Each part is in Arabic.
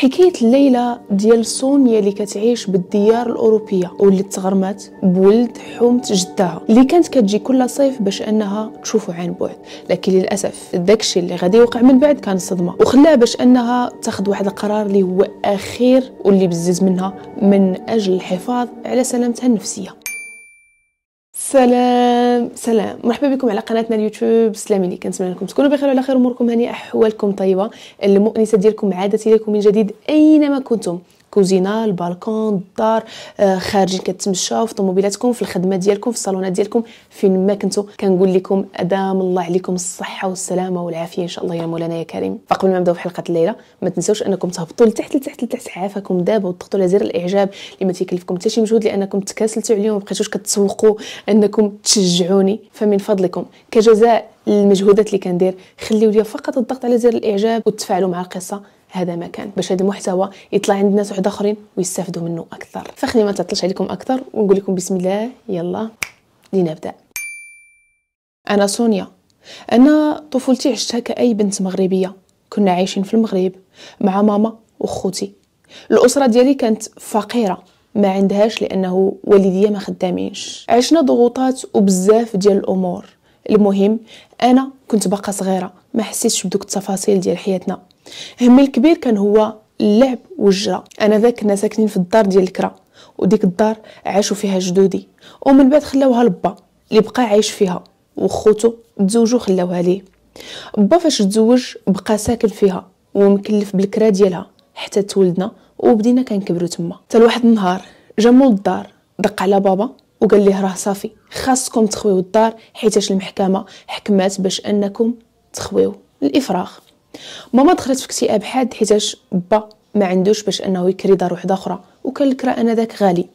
حكايه الليله ديال سونيا اللي كتعيش بالديار الاوروبيه واللي تغرمات بولد حومت جدها اللي كانت كتجي كل صيف باش انها تشوفه عن بعد لكن للاسف داكشي اللي غادي يوقع من بعد كان صدمه وخلاها باش انها تاخذ واحد القرار اللي هو اخير واللي بزز منها من اجل الحفاظ على سلامتها النفسيه سلام سلام مرحبا بكم على قناتنا اليوتيوب سلامي لي كنتمنى لكم تكونوا بخير وعلى خير اموركم هنيئه احوالكم طيبه المؤنسه ديالكم عادت اليكم من جديد اينما كنتم كوزينه البالكون الدار آه، خارجين كتمشاو في طوموبيلاتكم في الخدمه ديالكم في الصالونات ديالكم فين ما كنتو كنقول لكم ادام الله عليكم الصحه والسلامه والعافيه ان شاء الله يا مولانا يا كريم فقبل ما نبداو في حلقه الليله ما تنساوش انكم تهبطوا لتحت لتحت لتحت عافاكم دابا وتضغطوا على زر الاعجاب اللي ما تيكلفكم حتى شي مجهود لانكم تكاسلتوا عليهم ما بقيتوش كتسوقوا انكم تشجعوني فمن فضلكم كجزاء المجهودات اللي كندير خليو لي فقط الضغط على زر الاعجاب وتفاعلوا مع القصه هذا مكان باش هذا المحتوى يطلع عند ناس واحد اخرين ويستافدوا منه اكثر فخلي ما تعطلش عليكم اكثر ونقول لكم بسم الله يلا لنبدا انا سونيا انا طفولتي عشتها كاي بنت مغربيه كنا عايشين في المغرب مع ماما وخوتي الاسره ديالي كانت فقيره ما عندهاش لانه والديا ما خدامينش عشنا ضغوطات وبزاف ديال الامور المهم انا كنت باقا صغيره ما حسيتش بدوك التفاصيل ديال حياتنا همي الكبير كان هو اللعب والجرا انا ذاك كنا ساكنين في الدار ديال الكرا وديك الدار عاشوا فيها جدودي ومن بعد خلاوها لبا اللي بقى عايش فيها وخوتو تزوجو خلاوها ليه با فاش تزوج بقى ساكن فيها ومكلف بالكرا ديالها حتى تولدنا وبدينا كنكبروا تما حتى لواحد النهار جا مول الدار دق على بابا وقال ليه راه صافي خاصكم تخويو الدار حيتاش المحكمه حكمات باش انكم تخويو الافراغ ماما دخلت في اكتئاب حاد حيتاش با ما عندوش باش انه يكري دار وحده اخرى وكان الكرا ذاك غالي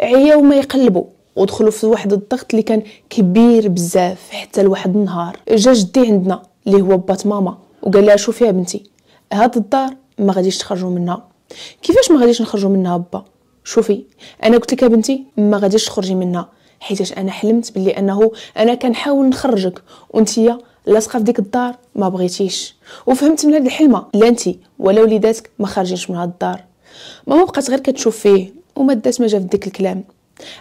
عياو ما يقلبوا ودخلوا في واحد الضغط اللي كان كبير بزاف حتى لواحد النهار جا جدي عندنا اللي هو بات ماما وقال لها شوفي يا بنتي هاد الدار ما غاديش تخرجوا منها كيفاش ما غاديش نخرجوا منها با شوفي انا قلت لك يا بنتي ما غاديش تخرجي منها حيتاش انا حلمت بلي انه انا كنحاول نخرجك وانتيا لاصقه في ديك الدار ما بغيتيش وفهمت من هاد الحلمه لا انت ولا وليداتك ما خارجينش من هاد الدار ماما بقات غير كتشوف فيه وما دات ما جا في ديك الكلام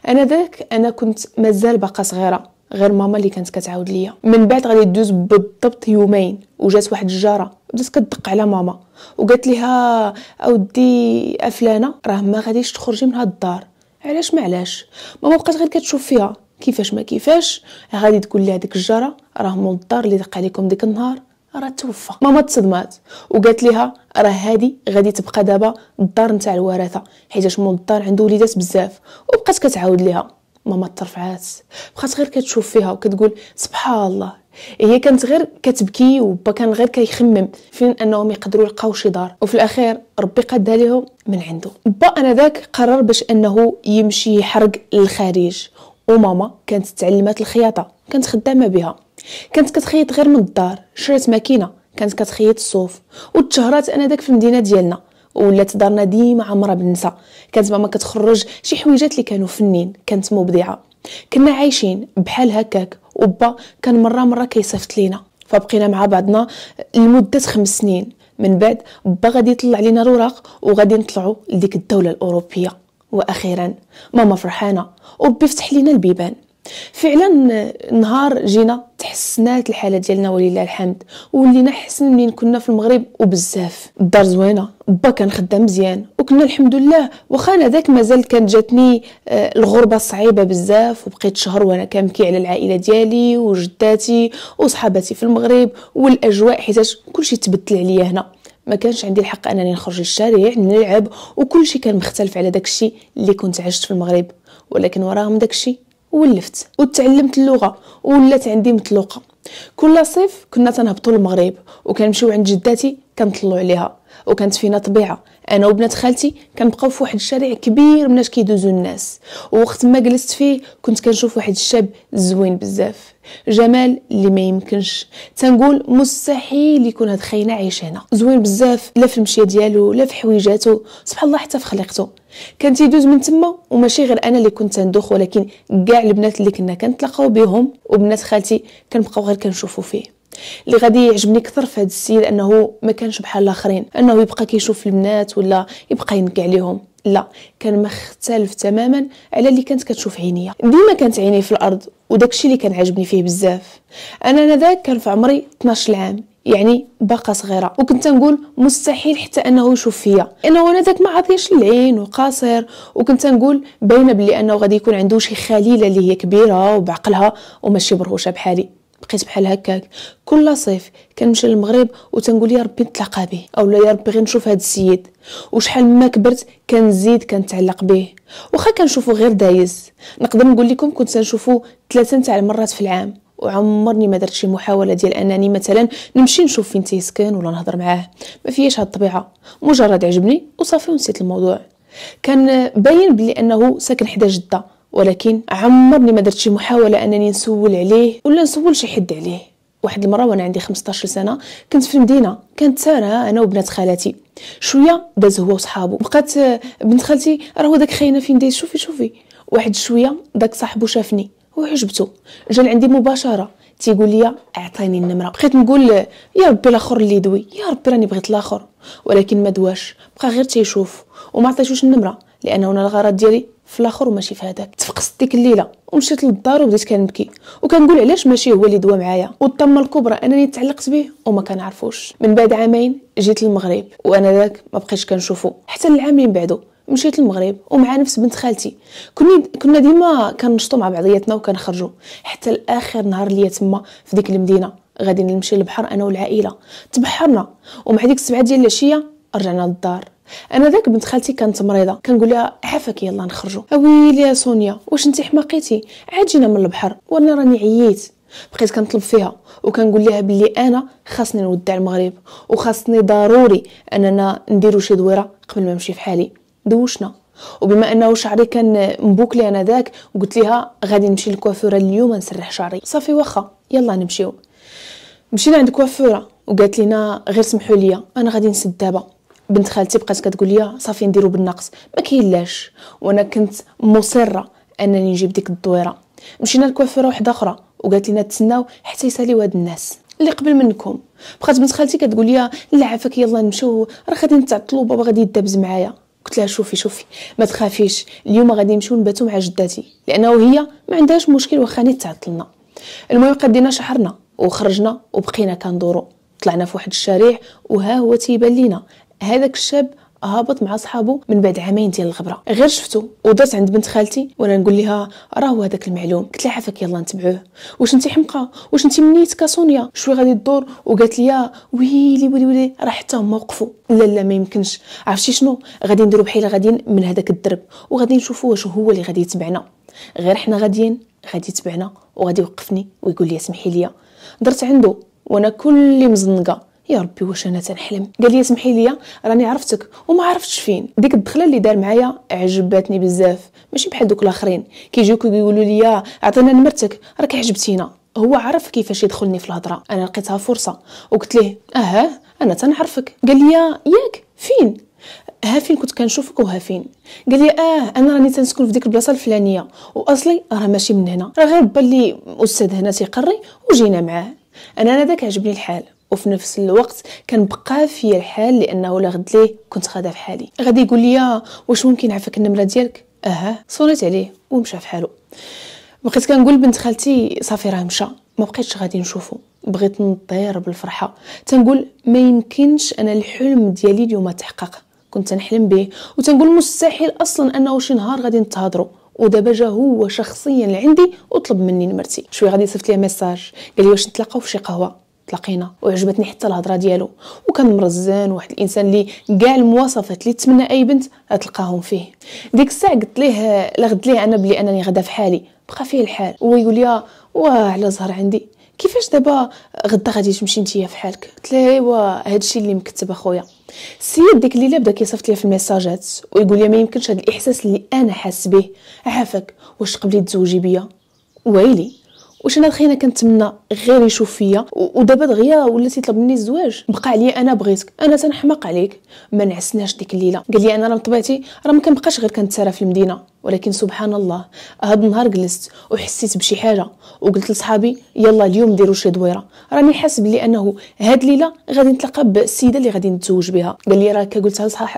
انا ذاك انا كنت مازال باقا صغيره غير ماما اللي كانت كتعاود ليا من بعد غادي دوز بالضبط يومين وجات واحد الجاره بدات كتدق على ماما وقالت ليها اودي افلانه راه ما غاديش تخرجي من هاد الدار علاش معلاش ماما بقات غير كتشوف فيها كيفاش ما كيفاش غادي تقول لي هذيك الجاره راه مول الدار اللي دق عليكم ديك النهار راه توفى ماما تصدمات وقالت ليها راه هادي غادي تبقى دابا الدار نتاع الورثه حيت مول الدار عنده وليدات بزاف وبقات كتعاود ليها ماما ترفعات بقات غير كتشوف فيها وكتقول سبحان الله هي كانت غير كتبكي وبا كان غير كيخمم فين انهم يقدروا يلقاو شي دار وفي الاخير ربي قادها لهم من عنده با انا ذاك قرر باش انه يمشي يحرق للخارج وماما كانت تعلمات الخياطه كانت خدامه بها كانت كتخيط غير من الدار شريت ماكينه كانت كتخيط الصوف وتشهرات انا داك في المدينه ديالنا ولات دارنا ديما عامره بالنساء كانت ماما كتخرج شي حويجات اللي كانوا فنين كانت مبدعه كنا عايشين بحال هكاك وبا كان مره مره كيصيفط لينا فبقينا مع بعضنا لمده خمس سنين من بعد با غادي يطلع لينا الوراق وغادي نطلعوا لديك الدوله الاوروبيه واخيرا ماما فرحانه وبيفتح لينا البيبان فعلا نهار جينا تحسنات الحاله ديالنا ولله الحمد ولينا حسن منين كنا في المغرب وبزاف الدار زوينه با كان خدام مزيان وكنا الحمد لله واخا انا ذاك مازال كانت جاتني آه، الغربه صعيبه بزاف وبقيت شهر وانا كنبكي على العائله ديالي وجداتي وصحاباتي في المغرب والاجواء حيتاش كلشي تبدل عليا هنا ما كانش عندي الحق انني نخرج للشارع نلعب وكل شيء كان مختلف على داكشي اللي كنت عشت في المغرب ولكن وراهم داكشي ولفت وتعلمت اللغه ولات عندي مطلوقه كل صيف كنا تنهبطوا للمغرب وكنمشيو عند جداتي كنطلعوا عليها وكانت فينا طبيعه انا وبنات خالتي كنبقاو في واحد الشارع كبير مناش كيدوزو الناس ووقت ما جلست فيه كنت كنشوف واحد الشاب زوين بزاف جمال اللي ما يمكنش تنقول مستحيل يكون هاد خينا عايش هنا زوين بزاف لا في المشيه ديالو لا في حويجاته سبحان الله حتى في خليقته كان تيدوز من تما وماشي غير انا اللي كنت تندوخ ولكن كاع البنات اللي كنا كنتلاقاو بهم وبنات خالتي كنبقاو غير كنشوفو فيه اللي غادي يعجبني اكثر في هذا السيد انه ما كانش بحال الاخرين انه يبقى كيشوف البنات ولا يبقى ينكع عليهم لا كان مختلف تماما على اللي كانت كتشوف عينيا ديما كانت عيني في الارض وداكشي اللي كان عاجبني فيه بزاف انا ذاك كان في عمري 12 عام يعني باقا صغيره وكنت نقول مستحيل حتى انه يشوف فيا انه انا ذاك ما عطيش العين وقاصر وكنت نقول باينه بلي انه غادي يكون عنده شي خليله اللي هي كبيره وبعقلها وماشي برهوشه بحالي بقيت بحال هكاك كل صيف كنمشي للمغرب وتنقول يا ربي نتلاقى به اولا يا ربي غير نشوف هذا السيد وشحال ما كبرت كنزيد كنتعلق به واخا كنشوفو غير دايز نقدر نقول لكم كنت نشوفو ثلاثه نتاع المرات في العام وعمرني ما درت شي محاوله ديال انني مثلا نمشي نشوف فين تيسكن ولا نهضر معاه ما فيهاش هاد الطبيعه مجرد عجبني وصافي ونسيت الموضوع كان باين بلي انه ساكن حدا جده ولكن عمرني ما درت شي محاوله انني نسول عليه ولا نسول شي حد عليه واحد المره وانا عندي 15 سنه كنت في المدينه كانت ساره انا وبنات خالاتي شويه داز هو وصحابو بقات بنت خالتي راهو داك خينا فين داز شوفي شوفي واحد شويه داك صاحبو شافني وعجبته جا لعندي مباشره تيقول لي اعطيني النمره بقيت نقول يا ربي الاخر اللي دوي يا ربي راني بغيت الاخر ولكن ما دواش بقى غير تيشوف وما عطيتوش النمره لان انا الغرض ديالي في الاخر وماشي في هذاك تفقست ديك الليله ومشيت للدار وبديت كنبكي وكنقول علاش ماشي هو اللي دوا معايا والطمه الكبرى انني تعلقت به وما كنعرفوش من بعد عامين جيت للمغرب وانا ذاك ما بقيتش كنشوفو حتى العام اللي من بعده مشيت للمغرب ومع نفس بنت خالتي كنا كنا ديما كنشطوا مع بعضياتنا وكنخرجوا حتى لاخر نهار ليا تما في ديك المدينه غادي نمشي للبحر انا والعائله تبحرنا ومع ديك السبعه ديال العشيه رجعنا للدار انا ذاك بنت خالتي كانت مريضه كنقول لها عافاك يلا نخرجوا اويلي يا سونيا واش انت حماقيتي عاد جينا من البحر وانا راني عييت بقيت كنطلب فيها وكنقول لها بلي انا خاصني نودع المغرب وخاصني ضروري اننا نديرو شي دويره قبل ما نمشي فحالي دوشنا وبما انه شعري كان مبوكلي انا ذاك قلت لها غادي نمشي للكوافوره اليوم نسرح شعري صافي واخا يلا نمشيو مشينا عند كوافوره وقالت لينا غير سمحوا لي انا غادي نسد دابا بنت خالتي بقات كتقول لي صافي نديرو بالنقص ما كاينلاش وانا كنت مصره انني نجيب ديك الدويره مشينا لكوافيره وحده اخرى وقالت لنا تسناو حتى يساليو هاد الناس اللي قبل منكم بقات بنت خالتي كتقول لي لا عافاك يلا نمشيو راه غادي نتعطلو بابا غادي يدابز معايا قلت لها شوفي شوفي ما تخافيش اليوم غادي نمشيو نباتو مع جداتي لانه هي ما عندهاش مشكل واخا ني تعطلنا المهم قدينا شهرنا وخرجنا وبقينا كندورو طلعنا في واحد الشارع وها هو تيبان لينا هذاك الشاب هابط مع صحابه من بعد عامين ديال الغبره غير شفتو ودرت عند بنت خالتي وانا نقول لها راهو هذاك المعلوم قلت لها عافاك يلا نتبعوه واش انت حمقه واش انت منيتك سونيا شوي غادي تدور وقالت لي ويلي ويلي ويلي راه حتى هما وقفوا لا لا ما يمكنش عرفتي شنو غادي نديرو بحال غاديين من هذاك الدرب وغادي نشوفو واش هو اللي غادي يتبعنا غير حنا غاديين غادي يتبعنا وغادي يوقفني ويقول لي سمحي لي درت عنده وانا كلي مزنقه يا ربي واش انا تنحلم قال لي سمحي لي راني عرفتك وما عرفتش فين ديك الدخله اللي دار معايا عجباتني بزاف ماشي بحال دوك الاخرين كيجيوك يقولوا لي عطينا نمرتك راك عجبتينا هو عرف كيفاش يدخلني في الهضره انا لقيتها فرصه وقلت ليه اها انا تنعرفك قال لي ياك فين ها فين كنت كنشوفك وها فين قال لي اه انا راني تنسكن في ديك البلاصه الفلانيه واصلي راه ماشي من هنا راه غير با لي استاذ هنا تيقري وجينا معاه انا انا داك عجبني الحال وفي نفس الوقت كان في فيا الحال لانه لا غد ليه كنت غادا في حالي غادي يقول لي واش ممكن عفاك النمره ديالك اها صونيت عليه ومشى في حاله بقيت كنقول بنت خالتي صافي راه مشى ما بقيتش غادي نشوفه بغيت نطير بالفرحه تنقول ما يمكنش انا الحلم ديالي اليوم تحقق كنت نحلم به وتنقول مستحيل اصلا انه شي نهار غادي نتهضروا ودابا جا هو شخصيا لعندي وطلب مني نمرتي شويه غادي يصيفط لي ميساج قال لي واش نتلاقاو في شي قهوه تلاقينا وعجبتني حتى الهضره ديالو وكان مرزان واحد الانسان اللي كاع المواصفات اللي تمنى اي بنت تلقاهم فيه ديك الساعه قلت ليه لغد ليه انا بلي انني غدا في حالي بقى فيه الحال هو يقول لي واه على زهر عندي كيفاش دابا غدا غادي تمشي انت في حالك قلت ليه ايوا هادشي اللي مكتب اخويا السيد ديك الليله بدا كيصيفط لي في الميساجات ويقول لي ما يمكنش هاد الاحساس اللي انا حاس به عافاك واش قبلي تزوجي بيا ويلي واش انا دخينا كنتمنى غير يشوف فيا ودابا دغيا ولا تيطلب مني الزواج بقى عليا انا بغيتك انا تنحماق عليك ما نعسناش ديك الليله قال لي انا راه طبيعتي راه ما كنبقاش غير كنتسارى في المدينه ولكن سبحان الله هاد النهار جلست وحسيت بشي حاجه وقلت لصحابي يلا اليوم نديرو شي دويره راني حاس بلي انه هاد الليله غادي نتلاقى بالسيده اللي غادي نتزوج بها قال لي راه قلتها لصحاح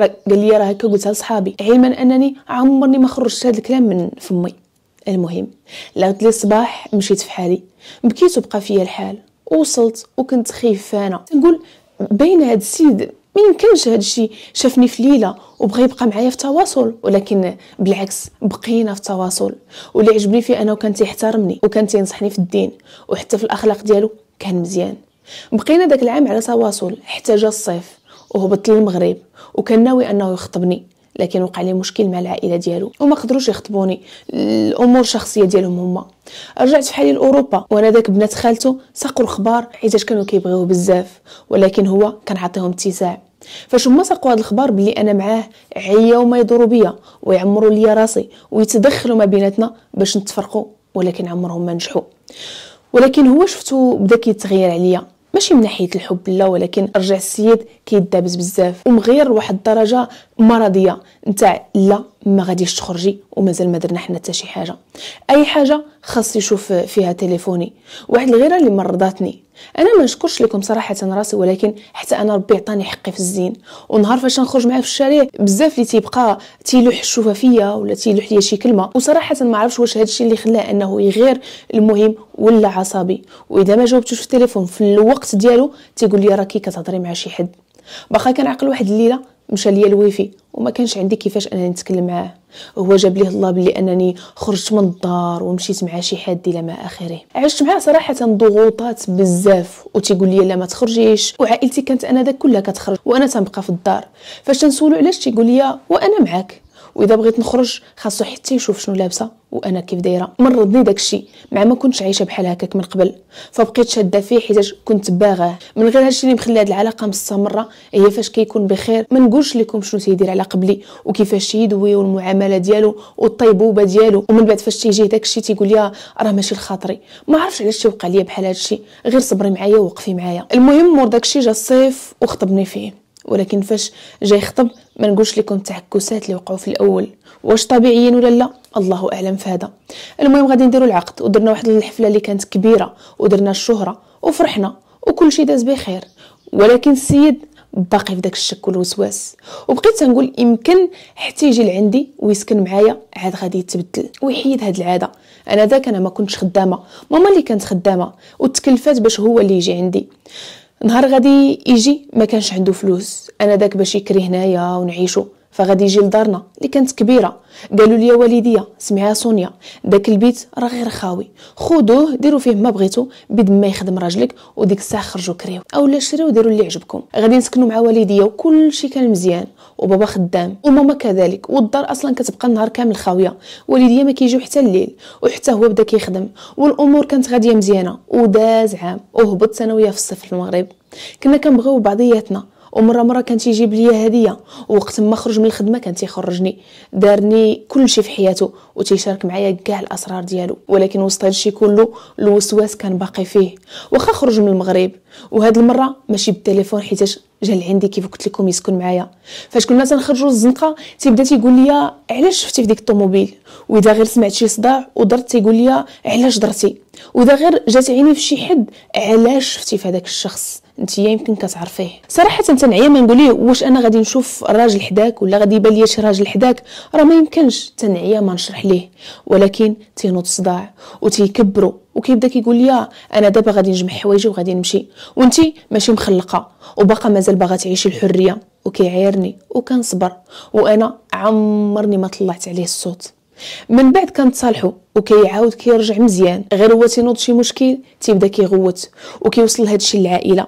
قال لي راه هكا قلتها لصحابي علما انني عمرني ما خرجت هاد الكلام من فمي المهم لعبت لي الصباح مشيت في حالي بكيت وبقى فيا الحال وصلت وكنت خيفانه تنقول بين هاد السيد ما يمكنش هاد الشيء شافني في ليله وبغى يبقى معايا في تواصل ولكن بالعكس بقينا في تواصل واللي عجبني فيه انه كان تيحترمني وكان تينصحني في الدين وحتى في الاخلاق ديالو كان مزيان بقينا داك العام على تواصل حتى جا الصيف وهبط للمغرب وكان ناوي انه يخطبني لكن وقع لي مشكل مع العائله ديالو وما قدروش يخطبوني الامور الشخصيه ديالهم هما رجعت في حالي لاوروبا وانا داك بنات خالته ساقوا الخبار حيت كانوا كيبغيوه بزاف ولكن هو كان عاطيهم اتساع فاش هما ساقوا هذا الخبر بلي انا معاه عيا وما يضروا بيا ويعمروا ليا راسي ويتدخلوا ما بيناتنا باش نتفرقوا ولكن عمرهم ما نجحوا ولكن هو شفتو بدا كيتغير عليا ماشي من ناحيه الحب لا ولكن رجع السيد كيدابز بزاف ومغير لواحد الدرجه مرضيه نتاع لا ما غاديش تخرجي ومازال ما درنا حنا حتى شي حاجه اي حاجه خاص يشوف فيها تليفوني واحد الغيره اللي مرضاتني انا ما نشكرش لكم صراحه راسي ولكن حتى انا ربي عطاني حقي في الزين ونهار فاش نخرج معاه في الشارع بزاف اللي تيبقى تيلوح الشوفه فيا ولا تيلوح ليا شي كلمه وصراحه ما عرفتش واش الشيء اللي خلاه انه يغير المهم ولا عصبي واذا ما جاوبتوش في التليفون في الوقت ديالو تيقول لي راكي كتهضري مع شي حد واخا كنعقل واحد الليله مشى ليا الويفي وما كانش عندي كيفاش انني نتكلم معاه هو جاب ليه الله بلي انني خرجت من الدار ومشيت مع شي حد الى ما اخره عشت معاه صراحه ضغوطات بزاف وتيقول لي لا ما تخرجيش وعائلتي كانت انا داك كلها كتخرج وانا تنبقى في الدار فاش تنسولو علاش تيقول لي وانا معاك واذا بغيت نخرج خاصو حتى يشوف شنو لابسه وانا كيف دايره مرضني داكشي مع ما كنتش عايشه بحال هكاك من قبل فبقيت شاده فيه حيت كنت باغاه من غير هادشي اللي مخلي هاد العلاقه مستمره هي فاش كيكون بخير ما نقولش لكم شنو تيدير على قبلي وكيفاش يدوي والمعامله ديالو والطيبوبه ديالو ومن بعد فاش تيجي داكشي تيقول لي راه ماشي لخاطري ما عرفتش علاش تيوقع ليا بحال هادشي غير صبري معايا ووقفي معايا المهم مور داكشي جا الصيف وخطبني فيه ولكن فاش جاي يخطب ما نقولش لكم التعكسات اللي وقعوا في الاول واش طبيعيا ولا لا الله اعلم في هذا المهم غادي نديروا العقد ودرنا واحد الحفله اللي كانت كبيره ودرنا الشهره وفرحنا وكل شيء داز بخير ولكن السيد باقي في داك الشك والوسواس وبقيت تنقول يمكن حتى يجي لعندي ويسكن معايا عاد غادي يتبدل ويحيد هاد العاده انا ذاك انا ما كنتش خدامه ماما اللي كانت خدامه وتكلفات باش هو اللي يجي عندي نهار غادي يجي ما كانش عنده فلوس انا داك باش يكري هنايا ونعيشو فغادي يجي لدارنا اللي كانت كبيره قالوا لي والديا سمعها سونيا داك البيت راه غير خاوي خذوه ديروا فيه ما بغيتو بيد ما يخدم راجلك وديك الساعه خرجوا كريو اولا شريو ديروا اللي عجبكم غادي نسكنوا مع والديا وكل شيء كان مزيان وبابا خدام وماما كذلك والدار اصلا كتبقى النهار كامل خاويه والديا ما كيجيو حتى الليل وحتى هو بدا كيخدم والامور كانت غاديه مزيانه وداز عام وهبط ثانويه في الصيف المغرب كنا كنبغيو بعضياتنا ومره مره كان تيجيب ليا هديه وقت ما خرج من الخدمه كان تيخرجني دارني كلشي في حياته وتيشارك معايا كاع الاسرار ديالو ولكن وسط هادشي كله الوسواس كان باقي فيه واخا خرج من المغرب وهاد المره ماشي بالتليفون حيتاش جا لعندي كيف قلت لكم يسكن معايا فاش كنا تنخرجوا للزنقه تيبدا تيقول لي علاش شفتي في ديك الطوموبيل واذا غير سمعت شي صداع ودرت تيقول لي علاش درتي واذا غير جات عيني في شي حد علاش شفتي في هذاك الشخص انت يمكن كتعرفيه صراحه تنعيا ما نقول واش انا غادي نشوف الراجل حداك ولا غادي يبان لي شي راجل حداك راه ما يمكنش تنعيا ما نشرح ليه ولكن تينوض صداع وتيكبروا وكيبدا كيقول لي انا دابا غادي نجمع حوايجي وغادي نمشي وانت ماشي مخلقه وباقا مازال باغا تعيشي الحريه وكيعايرني وكنصبر وانا عمرني ما طلعت عليه الصوت من بعد كنتصالحوا وكيعاود كيرجع مزيان غير هو تينوض شي مشكل تيبدا كيغوت وكيوصل هادشي للعائله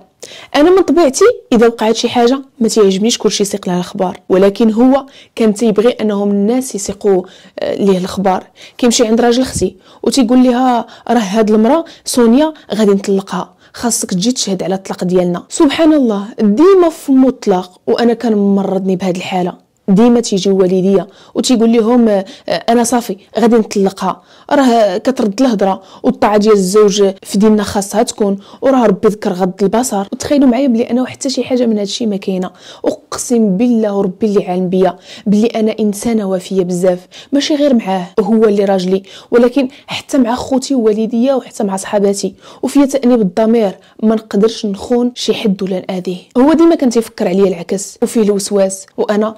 انا من طبيعتي اذا وقعت شي حاجه ما تيعجبنيش كلشي يسيق لها الاخبار ولكن هو كان تيبغي انهم الناس يسيقوا آه، ليه الاخبار كيمشي عند راجل اختي وتيقول لها راه هاد المراه سونيا غادي نطلقها خاصك تجي تشهد على الطلاق ديالنا سبحان الله ديما في مطلق وانا كان مرضني بهذه الحاله ديما تيجيو والديا وتيقول لهم آه، انا صافي غادي نطلقها راه كترد الهضره والطاعه ديال الزوج في ديننا خاصها تكون وراه ربي ذكر غض البصر وتخيلوا معايا بلي انا حتى شي حاجه من هادشي ما كاينه اقسم بالله وربي اللي عالم بيا بلي انا انسانه وفيه بزاف ماشي غير معاه هو اللي راجلي ولكن حتى مع خوتي ووالديا وحتى مع صحاباتي وفي تانيب الضمير ما نقدرش نخون شي حد ولا ناذيه هو ديما كان تيفكر عليا العكس وفيه الوسواس وانا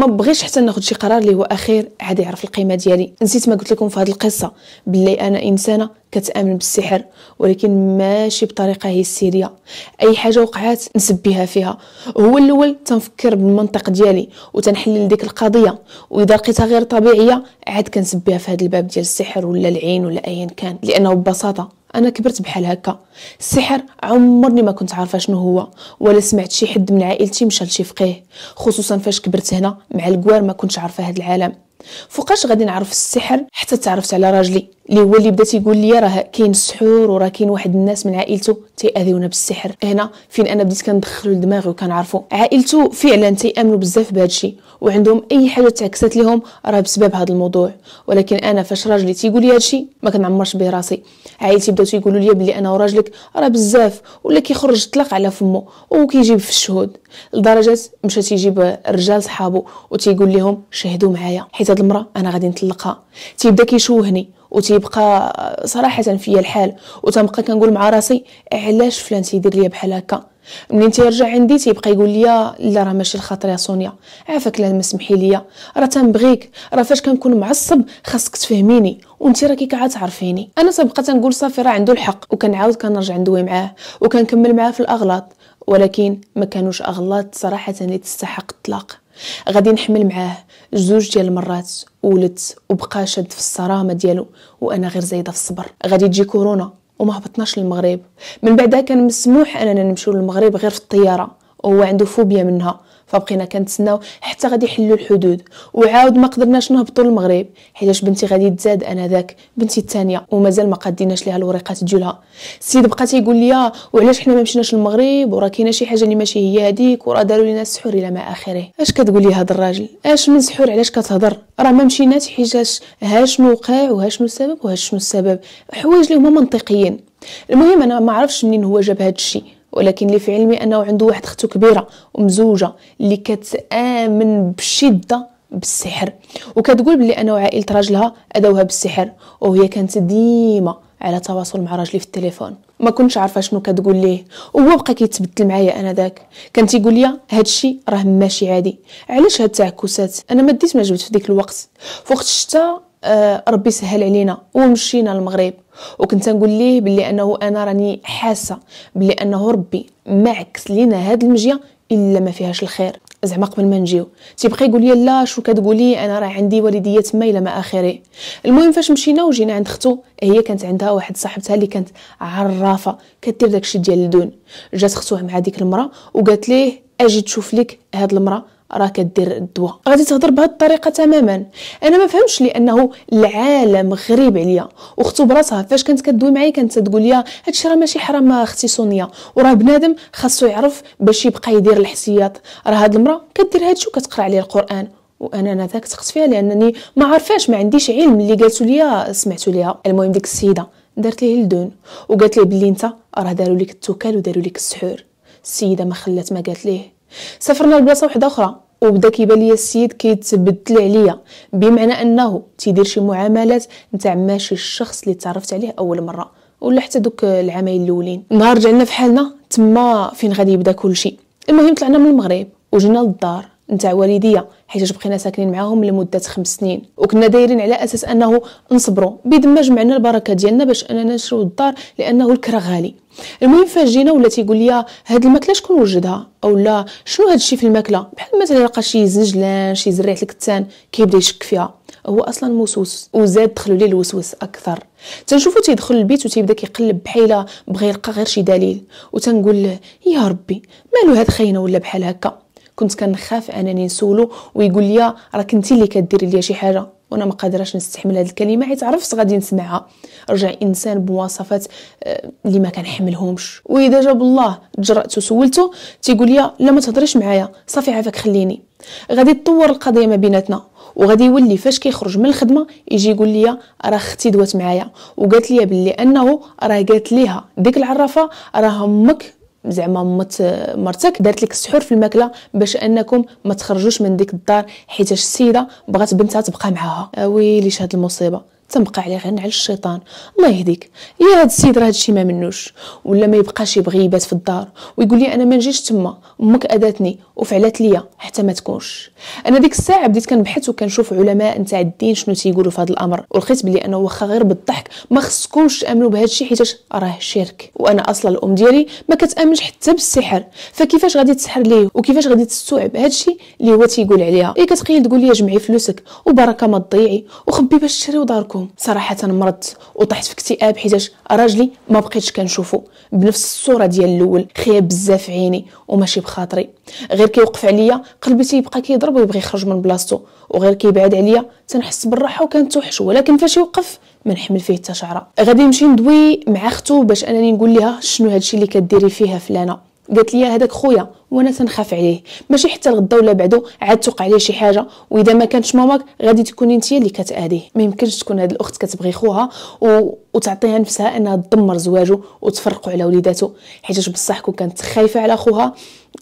ما بغيش حتى ناخذ شي قرار اللي هو اخير عاد يعرف القيمه ديالي نسيت ما قلت لكم في هذه القصه باللي انا انسانه كتامن بالسحر ولكن ماشي بطريقه هستيريه اي حاجه وقعات نسبيها فيها هو الاول تنفكر بالمنطق ديالي وتنحلل ديك القضيه واذا لقيتها غير طبيعيه عاد كنسبيها في هذا الباب ديال السحر ولا العين ولا ايا كان لانه ببساطه انا كبرت بحال هكا السحر عمرني ما كنت عارفه شنو هو ولا سمعت شي حد من عائلتي مشى لشي فقيه خصوصا فاش كبرت هنا مع الكوار ما كنتش عارفه هاد العالم فوقاش غادي نعرف السحر حتى تعرفت على راجلي اللي هو اللي بدا تيقول لي راه كاين سحور وراه كاين واحد الناس من عائلته تيأذيونا بالسحر هنا فين انا بديت كندخلو لدماغي وكنعرفو عائلته فعلا تيامنوا بزاف بهذا الشيء وعندهم اي حاجه تعكست لهم راه بسبب هذا الموضوع ولكن انا فاش راجلي تيقول لي هذا الشيء ما كنعمرش به راسي عائلتي بداو تيقولوا لي بلي انا وراجلك راه بزاف ولا كيخرج طلق على فمو وكيجيب في الشهود لدرجه مشى تيجيب الرجال صحابو وتيقول لهم شهدوا معايا حيت هاد المراه انا غادي نطلقها تيبدا كيشوهني وتيبقى صراحه فيا الحال وتنبقى كنقول مع راسي علاش فلان تيدير ليا بحال هكا منين تيرجع عندي تيبقى يقول لي لا راه ماشي الخاطر يا سونيا عافاك لا ما سمحي ليا راه تنبغيك راه فاش كنكون معصب خاصك تفهميني وانت راكي تعرفيني انا تبقى تنقول صافي راه عنده الحق وكنعاود كنرجع ندوي معاه وكنكمل معاه في الاغلاط ولكن ما كانوش اغلاط صراحه اللي تستحق الطلاق غادي نحمل معاه جزوج ديال المرات ولدت وبقى شاد في الصرامه ديالو وانا غير زايده في الصبر غادي تجي كورونا وما هبطناش للمغرب من بعدها كان مسموح اننا نمشيو للمغرب غير في الطياره وهو عنده فوبيا منها فبقينا كنتسناو حتى غادي يحلوا الحدود وعاود ما قدرناش نهبطوا للمغرب حيتاش بنتي غادي تزاد انا ذاك بنتي الثانيه ومازال ما قديناش ليها الوريقات ديالها السيد بقى تيقول لي وعلاش حنا ما مشيناش للمغرب وراه كاينه شي حاجه اللي ماشي هي هذيك وراه داروا لينا السحور الى ما اخره اش كتقول لي هذا الراجل اش من سحور علاش كتهضر راه ما مشيناش حيتاش هاش شنو وقع وها شنو السبب وها شنو السبب حوايج اللي هما منطقيين المهم انا ما عرفتش منين هو جاب هذا الشيء ولكن اللي في علمي انه عنده واحد اخته كبيره ومزوجه اللي كتامن بشده بالسحر وكتقول بلي انه عائله راجلها ادوها بالسحر وهي كانت ديما على تواصل مع راجلي في التليفون ما كنتش عارفه شنو كتقول ليه وهو بقى كيتبدل معايا انا ذاك كان تيقول لي هادشي راه ماشي عادي علاش هاد التعكسات انا ما ديت ما جبت في ديك الوقت فوقت الشتاء آه ربي سهل علينا ومشينا للمغرب وكنت نقول ليه بلي انه انا راني حاسه بلي انه ربي ما عكس لينا هاد المجيه الا ما فيهاش الخير زعما قبل ما نجيو تيبقى يقول لي لا شو كتقولي انا راه عندي والديه تما الى ما اخره المهم فاش مشينا وجينا عند اختو هي كانت عندها واحد صاحبتها اللي كانت عرافه كدير داكشي ديال الدون جات اختوها مع ديك المراه وقالت ليه اجي تشوف لك هاد المراه راه كدير الدواء غادي تهضر بهذه الطريقه تماما انا ما فهمش لانه العالم غريب عليا واختو براسها فاش كانت كدوي معايا كانت تقول لي هادشي راه ماشي حرام اختي سونيا وراه بنادم خاصو يعرف باش يبقى يدير الحسيات راه هاد المراه كدير هادشي وكتقرا عليه القران وانا ذاك سقت فيها لانني ما عارفاش ما عنديش علم اللي قالتو ليا سمعتو ليها المهم ديك السيده دارت ليه الدون وقالت ليه بلي انت راه داروا ليك التوكال وداروا ليك السحور السيده ما خلات ما قالت ليه سافرنا لبلاصه واحده اخرى وبدا كيبان ليا السيد كيتبدل عليا بمعنى انه تيدير شي معاملات نتاع ماشي الشخص اللي تعرفت عليه اول مره ولا حتى دوك العامين الاولين نهار رجعنا فحالنا تما فين غادي يبدا كلشي المهم طلعنا من المغرب وجينا للدار نتاع والديه حيت بقينا ساكنين معاهم لمده خمس سنين وكنا دايرين على اساس انه نصبروا بيد ما جمعنا البركه ديالنا باش اننا نشرو الدار لانه الكرا غالي المهم فاش جينا ولا يقول لي هاد الماكله شكون وجدها اولا شنو هاد الشيء في الماكله بحال مثلا لقى شي زنجلان شي زريعه الكتان كيبدا يشك فيها هو اصلا موسوس وزاد دخلوا ليه الوسوس اكثر تنشوفو تيدخل البيت وتيبدا كيقلب بحيله بغا يلقى غير شي دليل وتنقول له يا ربي مالو هاد خينا ولا بحال هكا كنت كنخاف انني نسولو ويقول لي راك انت اللي كديري ليا شي حاجه وانا ما قادراش نستحمل هذه الكلمه حيت عرفت غادي نسمعها رجع انسان بمواصفات آه، اللي ما كنحملهمش واذا جاب الله تجرأت وسولته تيقول لي لا ما تهضريش معايا صافي عافاك خليني غادي تطور القضيه ما بيناتنا وغادي يولي فاش كيخرج من الخدمه يجي يقول لي راه اختي دوات معايا وقالت لي بلي انه راه قالت ليها ديك العرافه راه امك زعما مت مرتك دارت لك السحور في الماكله باش انكم ما تخرجوش من ديك الدار حيت السيده بغات بنتها تبقى معاها آه، ويلي شهاد المصيبه تنبقى عليه غير نعل الشيطان الله يهديك يا هاد السيد راه هادشي ما منوش ولا ما يبقاش يبغي يبات في الدار ويقول لي انا ما نجيش تما امك اداتني وفعلت ليا حتى ما تكونش انا ديك الساعه بديت كنبحث وكنشوف علماء نتاع الدين شنو تيقولوا في هذا الامر ولقيت بلي انه واخا غير بالضحك ما خصكمش تامنوا بهادشي حيت راه شرك وانا اصلا الام ديالي ما كتامنش حتى بالسحر فكيفاش غادي تسحر ليه وكيفاش غادي تستوعب هادشي اللي هو تيقول عليها هي إيه كتقيل تقول لي جمعي فلوسك وبركه ما تضيعي وخبي باش تشريو داركم لكم صراحه مرضت وطحت في اكتئاب حيتاش راجلي ما بقيتش كنشوفو بنفس الصوره ديال الاول خياب بزاف عيني وماشي بخاطري غير كيوقف عليا قلبي تيبقى كيضرب ويبغي يخرج من بلاصتو وغير كيبعد عليا تنحس بالراحه وكنتوحش ولكن فاش يوقف ما نحمل فيه حتى شعره غادي نمشي ندوي مع اختو باش انني نقول لها شنو هادشي اللي كديري فيها فلانه قالت لي هذاك خويا وانا تنخاف عليه ماشي حتى الغدا ولا بعدو عاد توقع عليه شي حاجه واذا ما كانتش ماماك غادي تكوني انت اللي كتاذيه ما يمكنش تكون هاد الاخت كتبغي خوها و... وتعطيها نفسها انها تدمر زواجه وتفرقوا على وليداتو حيتاش بصح كون كانت خايفه على خوها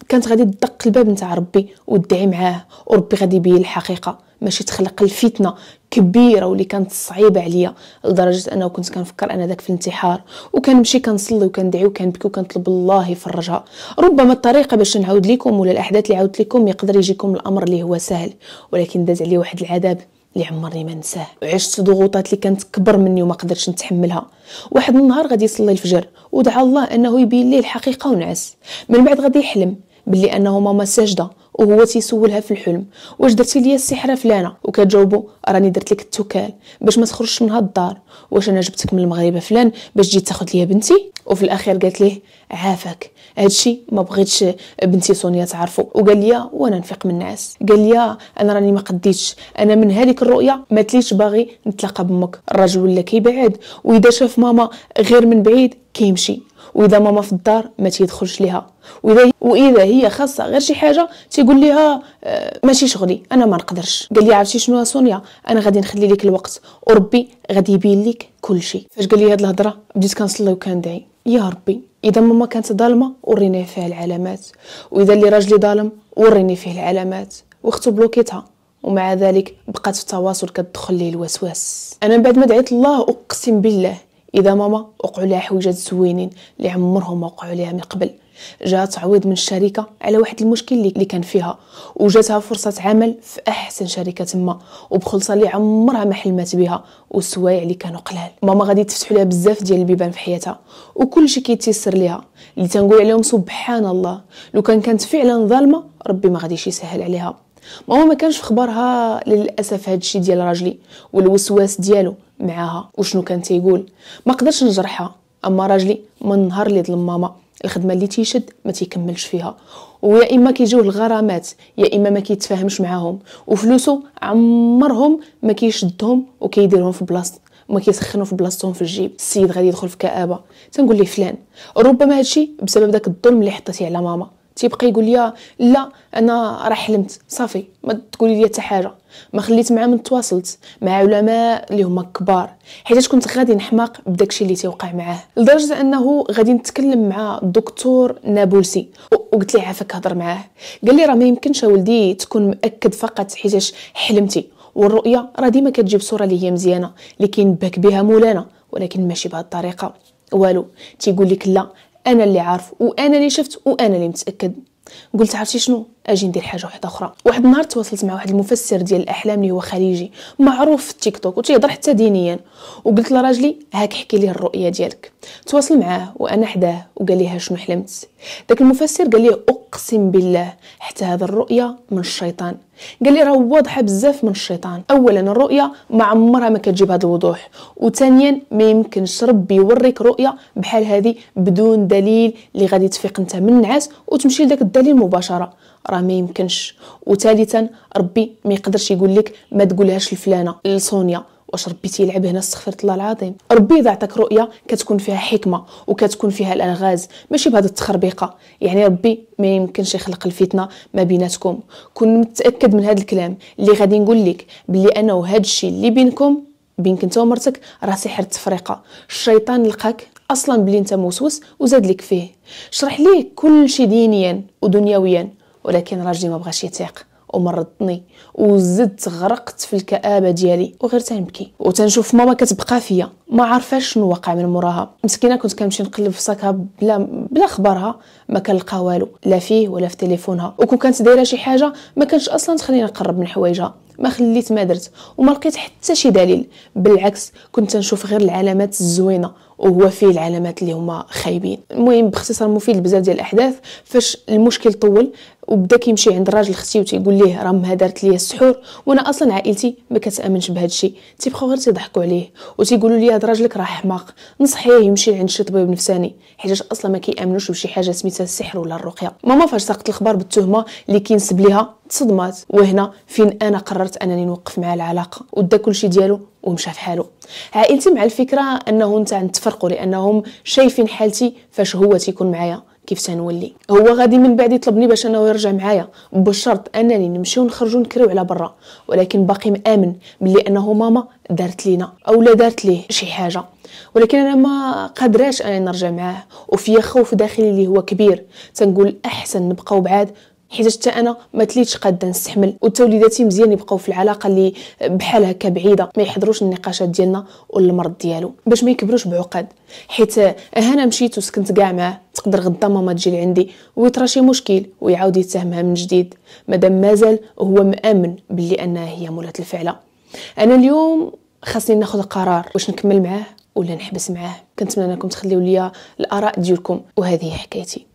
كانت غادي تدق الباب نتاع ربي وتدعي معاه وربي غادي يبين الحقيقه ماشي تخلق الفتنه كبيره واللي كانت صعيبه عليا لدرجه انه كنت كنفكر انا داك في الانتحار وكنمشي كنصلي وكندعي وكنبكي وكنطلب الله يفرجها ربما الطريقه باش نعاود لكم ولا الاحداث اللي عاودت لكم يقدر يجيكم الامر اللي هو سهل ولكن داز عليا واحد العذاب اللي عمرني ما نساه عشت ضغوطات اللي كانت كبر مني وما قدرتش نتحملها واحد النهار غادي يصلي الفجر ودعا الله انه يبين ليه الحقيقه ونعس من بعد غادي يحلم باللي انه ماما ساجده وهو تيسولها في الحلم واش درتي ليا السحره فلانه وكتجاوبو راني درت لك التكال باش ما تخرجش من هاد الدار واش انا جبتك من المغرب فلان باش تجي تاخذ ليا بنتي وفي الاخير قالت ليه عافاك هادشي ما بغيتش بنتي سونيا تعرفو وقال ليا وانا نفيق من النعاس قال ليا انا راني ما قديتش انا من هذيك الرؤيه ما تليش باغي نتلاقى بمك الراجل ولا كيبعد واذا شاف ماما غير من بعيد كيمشي واذا ماما في الدار ما تيدخلش ليها واذا واذا هي خاصه غير شي حاجه تيقول ليها آه، ماشي شغلي انا ما نقدرش قال لي عرفتي شنو سونيا انا غادي نخلي لك الوقت وربي غادي يبين لك كل شيء فاش قال لي هاد الهضره بديت كنصلي وكندعي يا ربي اذا ماما كانت ظالمه وريني فيها العلامات واذا اللي راجلي ظالم وريني فيه العلامات واختو بلوكيتها ومع ذلك بقات في التواصل كتدخل ليه الوسواس انا بعد ما دعيت الله اقسم بالله اذا ماما وقعوا لها حويجات زوينين اللي عمرهم ما وقعوا لها من قبل جاها تعويض من الشركه على واحد المشكل اللي كان فيها وجاتها فرصه عمل في احسن شركه تما وبخلصه اللي عمرها ما حلمت بها والسوايع اللي كانوا قلال ماما غادي تفتح لها بزاف ديال البيبان في حياتها وكلشي كيتيسر ليها اللي تنقول عليهم سبحان الله لو كان كانت فعلا ظالمه ربي ما غاديش يسهل عليها ماما ما كانش في خبرها للاسف هادشي ديال راجلي والوسواس ديالو معاها وشنو كان تيقول ما قدرش نجرحها اما راجلي من نهار اللي ظلم ماما الخدمه اللي تيشد ما تيكملش فيها ويا اما كيجيو الغرامات يا اما ما كيتفاهمش معاهم وفلوسو عمرهم ما كيشدهم وكيديرهم في بلاصه ما كيسخنو في بلاصتهم في الجيب السيد غادي يدخل في كآبه تنقول ليه فلان ربما هادشي بسبب داك الظلم اللي حطيتي على ماما تيبقى يقول لي لا انا راه حلمت صافي ما تقولي لي حتى حاجه ما خليت معاه من تواصلت مع علماء اللي هما كبار حيت كنت غادي نحماق بداكشي اللي تيوقع معاه لدرجه انه غادي نتكلم مع الدكتور نابلسي وقلت لي عافاك هضر معاه قال لي راه ما يمكنش ولدي تكون مأكد فقط حيتاش حلمتي والرؤيه راه ديما كتجيب صوره اللي هي مزيانه اللي كينبهك بها مولانا ولكن ماشي بهذه الطريقه والو تيقول لك لا انا اللي عارف وانا اللي شفت وانا اللي متاكد قلت عرفتي شنو اجي ندير حاجه واحده اخرى واحد النهار تواصلت مع واحد المفسر ديال الاحلام اللي هو خليجي معروف في التيك توك وتيهضر حتى دينيا وقلت لراجلي هاك حكي لي الرؤيه ديالك تواصل معاه وانا حداه وقال ليها شنو حلمت داك المفسر قال لي اقسم بالله حتى هذا الرؤيه من الشيطان قال لي راه واضحه بزاف من الشيطان اولا الرؤيه ما عمرها ما كتجيب هذا الوضوح وثانيا ما يمكنش ربي يوريك رؤيه بحال هذه بدون دليل اللي غادي تفيق انت من النعاس وتمشي لداك الدليل مباشره راه ما يمكنش وثالثا ربي ما يقدرش يقول لك ما تقولهاش لفلانه لسونيا واش ربي تيلعب هنا استغفر الله العظيم ربي اذا عطاك رؤيه كتكون فيها حكمه وكتكون فيها الالغاز ماشي بهذه التخربيقه يعني ربي ما يمكنش يخلق الفتنه ما بيناتكم كن متاكد من هذا الكلام اللي غادي نقول لك بلي انا وهذا الشيء اللي بينكم بينك انت ومرتك راه سحر التفريقه الشيطان لقاك اصلا بلي انت موسوس وزاد لك فيه شرح ليه كل شيء دينيا ودنيويا ولكن راجلي ما بغاش يتيق ومرضني وزدت غرقت في الكآبة ديالي وغير تنبكي وتنشوف ماما كتبقى فيا ما عارفه شنو وقع من موراها مسكينه كنت كنمشي نقلب في صاكها بلا بلا خبرها ما كنلقى والو لا فيه ولا في تليفونها وكون كانت دايره شي حاجه ما كانش اصلا تخليني نقرب من حوايجها ما خليت ما درت وما لقيت حتى شي دليل بالعكس كنت نشوف غير العلامات الزوينه وهو فيه العلامات اللي هما خايبين المهم باختصار مفيد بزاف ديال الاحداث فاش المشكل طول وبدا كيمشي عند راجل اختي وتيقول ليه راه ما دارت ليا السحور وانا اصلا عائلتي ما كتامنش بهذا الشيء تيبقاو غير تيضحكوا عليه وتيقولوا لي هذا راجلك راه حماق نصحيه يمشي عند شي طبيب نفساني حيت اصلا ما كيامنوش بشي حاجه سميتها السحر ولا الرقيه ماما فاش ساقت الخبر بالتهمه اللي كينسب ليها تصدمات وهنا فين انا قررت انني نوقف معاه العلاقه ودا كلشي ديالو ومشى في حالو عائلتي مع الفكره انهم تفرقوا لانهم شايفين حالتي فاش هو تيكون معايا كيف تنولي هو غادي من بعد يطلبني باش انه يرجع معايا بشرط انني نمشيو نخرجوا نكريو على برا ولكن باقي مامن بلي انه ماما دارت لينا اولا دارت ليه شي حاجه ولكن انا ما قادراش انا نرجع معاه وفي خوف داخلي اللي هو كبير تنقول احسن نبقاو بعاد حيت حتى انا ما تليتش قاده نستحمل وتوليداتي مزيان يبقاو في العلاقه اللي بحال هكا بعيده ما يحضروش النقاشات ديالنا والمرض المرض ديالو باش ما يكبروش بعقد حيت انا مشيت وسكنت كاع معاه تقدر غدا ماما تجي لعندي ويطرا شي مشكل ويعاود يتهمها من جديد مادام مازال هو مامن باللي انها هي مولات الفعله انا اليوم خاصني ناخذ قرار واش نكمل معاه ولا نحبس معاه كنتمنى انكم تخليو ليا الاراء ديالكم وهذه حكايتي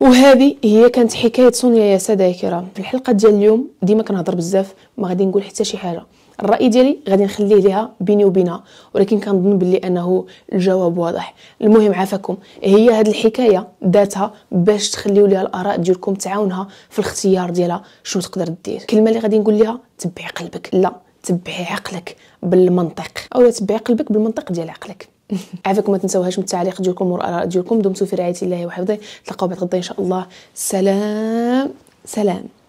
وهذه هي كانت حكايه سونيا يا ساده يا كرام في الحلقه ديال اليوم ديما كنهضر بزاف ما غادي نقول حتى شي حاجه الراي ديالي غادي نخليه ليها بيني وبينها ولكن كنظن بلي انه الجواب واضح المهم عافاكم هي هاد الحكايه ذاتها باش تخليو ليها الاراء ديالكم تعاونها في الاختيار ديالها شنو تقدر دير الكلمه اللي غادي نقول ليها تبعي قلبك لا تبعي عقلك بالمنطق او تبعي قلبك بالمنطق ديال عقلك عافاكم ما تنساوهاش من التعليق ديالكم والاراء ديالكم دمتم في رعايه الله وحفظه تلقاو بعد غدا ان شاء الله سلام سلام